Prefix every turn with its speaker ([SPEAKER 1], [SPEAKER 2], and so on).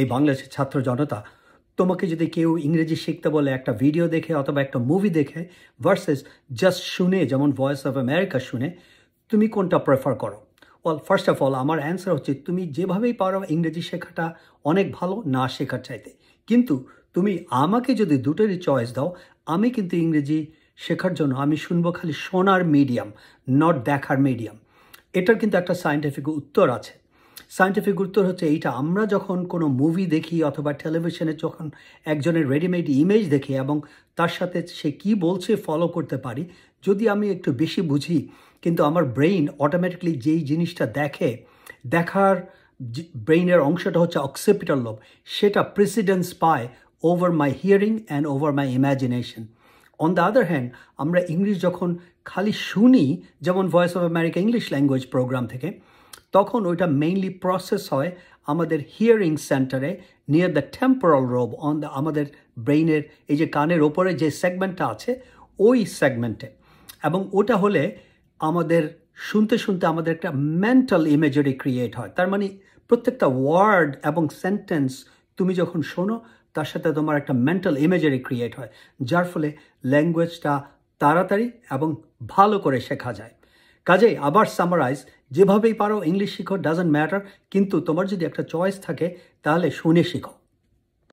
[SPEAKER 1] এই বাংলাদেশের ছাত্র জনতা তোমাকে যদি কেউ ইংরেজি শিখতে বলে একটা ভিডিও দেখে অথবা একটা মুভি দেখে ভার্সেস জাস্ট শুনে যেমন ভয়েস অফ আমেরিকা শুনে তুমি কোনটা প্রেফার করো অল ফার্স্ট অফ অল আমার অ্যান্সার হচ্ছে তুমি যেভাবেই পারো ইংরেজি শেখাটা অনেক ভালো না শেখার চাইতে কিন্তু তুমি আমাকে যদি দুটোরই চয়েস দাও আমি কিন্তু ইংরেজি শেখার জন্য আমি শুনবো খালি শোনার মিডিয়াম নট দেখার মিডিয়াম এটার কিন্তু একটা সায়েন্টিফিক উত্তর আছে সায়েন্টিফিক উত্তর হচ্ছে এইটা আমরা যখন কোনো মুভি দেখি অথবা টেলিভিশনে যখন একজনের রেডিমেড ইমেজ দেখি এবং তার সাথে সে কি বলছে ফলো করতে পারি যদি আমি একটু বেশি বুঝি কিন্তু আমার ব্রেইন অটোমেটিকলি যেই জিনিসটা দেখে দেখার ব্রেইনের অংশটা হচ্ছে অক্সেপিটাল লোভ সেটা প্রেসিডেন্স পায় over my hearing and over my imagination on the other hand আমরা ইংলিশ যখন খালি শুনি যেমন voice of America English language programme থেকে তখন ওইটা মেইনলি প্রসেস হয় আমাদের হিয়ারিং সেন্টারে near the temporal lobe on the আমাদের ব্রেইনের এই যে কানের ওপরে যে সেগমেন্টটা আছে ওই সেগমেন্টে এবং ওটা হলে আমাদের শুনতে শুনতে আমাদের একটা মেন্টাল ইমেজারি ক্রিয়েট হয় তার মানে প্রত্যেকটা ওয়ার্ড এবং সেন্টেন্স তুমি যখন শোনো তার সাথে তোমার একটা মেন্টাল ইমেজারি ক্রিয়েট হয় যার ফলে ল্যাঙ্গুয়েজটা তাড়াতাড়ি এবং ভালো করে শেখা যায় কাজেই আবার সামারাইজ যেভাবেই পারো ইংলিশ শিখো ডাজেন্ট ম্যাটার কিন্তু তোমার যদি একটা চয়েস থাকে তাহলে শুনে শিখো